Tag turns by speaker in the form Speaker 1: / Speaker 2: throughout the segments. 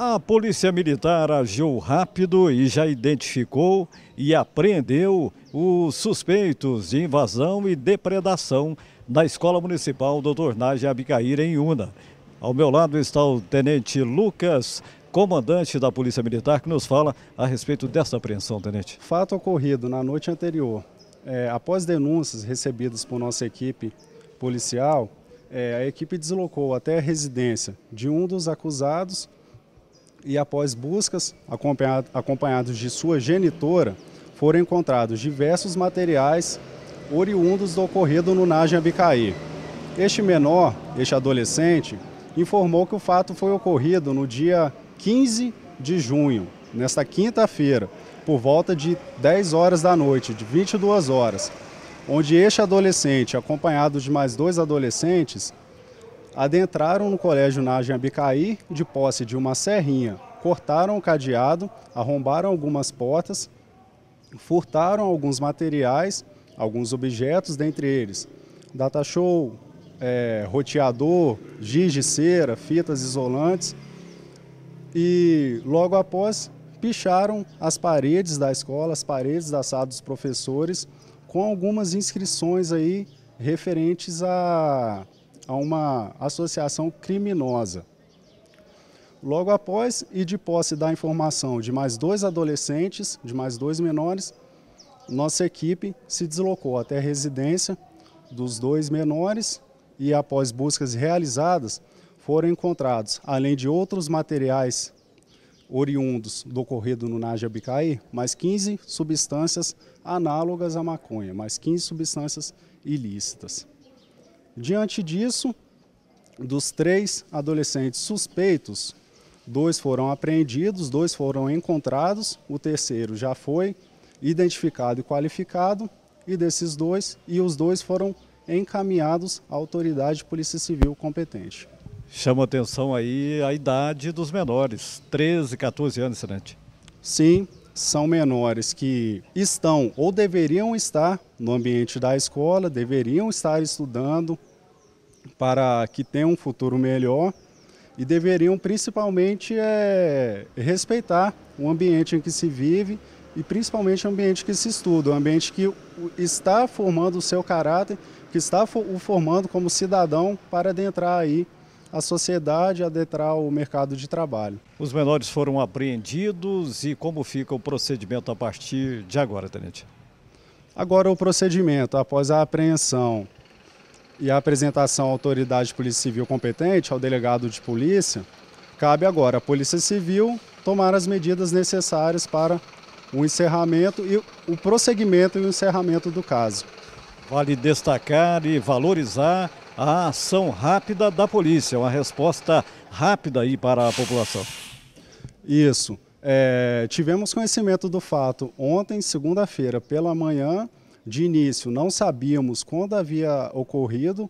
Speaker 1: A Polícia Militar agiu rápido e já identificou e apreendeu os suspeitos de invasão e depredação na Escola Municipal Doutor Nage Abicaíra, em Una. Ao meu lado está o Tenente Lucas, comandante da Polícia Militar, que nos fala a respeito dessa apreensão, Tenente. Fato ocorrido na noite anterior. É, após
Speaker 2: denúncias recebidas por nossa equipe policial, é, a equipe deslocou até a residência de um dos acusados e após buscas acompanhado, acompanhados de sua genitora, foram encontrados diversos materiais oriundos do ocorrido no Naja Este menor, este adolescente, informou que o fato foi ocorrido no dia 15 de junho, nesta quinta-feira, por volta de 10 horas da noite, de 22 horas, onde este adolescente, acompanhado de mais dois adolescentes, adentraram no colégio na Jambicaí de posse de uma serrinha, cortaram o cadeado, arrombaram algumas portas, furtaram alguns materiais, alguns objetos, dentre eles data é, roteador, giz de cera, fitas isolantes e logo após picharam as paredes da escola, as paredes da sala dos professores com algumas inscrições aí referentes a a uma associação criminosa. Logo após, e de posse da informação de mais dois adolescentes, de mais dois menores, nossa equipe se deslocou até a residência dos dois menores e, após buscas realizadas, foram encontrados, além de outros materiais oriundos do ocorrido no Najabicaí, mais 15 substâncias análogas à maconha, mais 15 substâncias ilícitas. Diante disso, dos três adolescentes suspeitos, dois foram apreendidos, dois foram encontrados, o terceiro já foi identificado e qualificado, e desses dois, e os dois foram encaminhados à autoridade de polícia civil competente.
Speaker 1: Chama atenção aí a idade dos menores, 13, 14 anos, Senante.
Speaker 2: Sim, são menores que estão ou deveriam estar no ambiente da escola, deveriam estar estudando, para que tenham um futuro melhor e deveriam principalmente é, respeitar o ambiente em que se vive e principalmente o ambiente que se estuda, o ambiente que está formando o seu caráter, que está o formando como cidadão para adentrar aí a sociedade, adentrar o mercado de trabalho.
Speaker 1: Os menores foram apreendidos e como fica o procedimento a partir de agora, Tenente?
Speaker 2: Agora o procedimento, após a apreensão e a apresentação à autoridade de polícia civil competente, ao delegado de polícia, cabe agora à Polícia Civil tomar as medidas necessárias para o encerramento e o prosseguimento e o encerramento do caso.
Speaker 1: Vale destacar e valorizar a ação rápida da polícia, uma resposta rápida aí para a população. Isso. É,
Speaker 2: tivemos conhecimento do fato ontem, segunda-feira, pela manhã, de início, não sabíamos quando havia ocorrido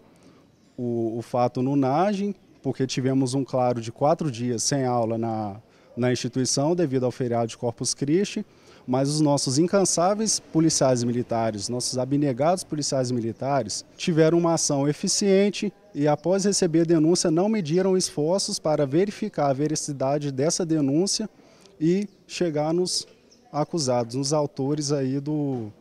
Speaker 2: o, o fato no NAGEM, porque tivemos um claro de quatro dias sem aula na, na instituição devido ao feriado de Corpus Christi, mas os nossos incansáveis policiais militares, nossos abnegados policiais militares, tiveram uma ação eficiente e, após receber a denúncia, não mediram esforços para verificar a veracidade dessa denúncia e chegar nos acusados, nos autores aí do,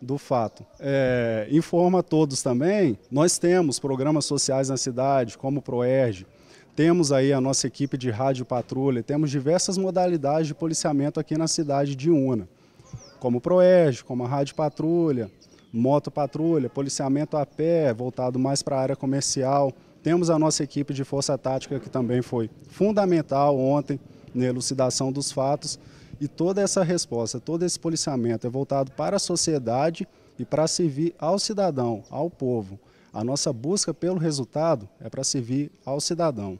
Speaker 2: do fato.
Speaker 1: É,
Speaker 2: informa a todos também, nós temos programas sociais na cidade, como o ProERG, temos aí a nossa equipe de rádio patrulha, temos diversas modalidades de policiamento aqui na cidade de Una, como o ProERG, como a rádio patrulha, moto patrulha, policiamento a pé, voltado mais para a área comercial. Temos a nossa equipe de força tática que também foi fundamental ontem na elucidação dos fatos. E toda essa resposta, todo esse policiamento é voltado para a sociedade e para servir ao cidadão, ao povo. A nossa busca pelo resultado é para servir ao cidadão.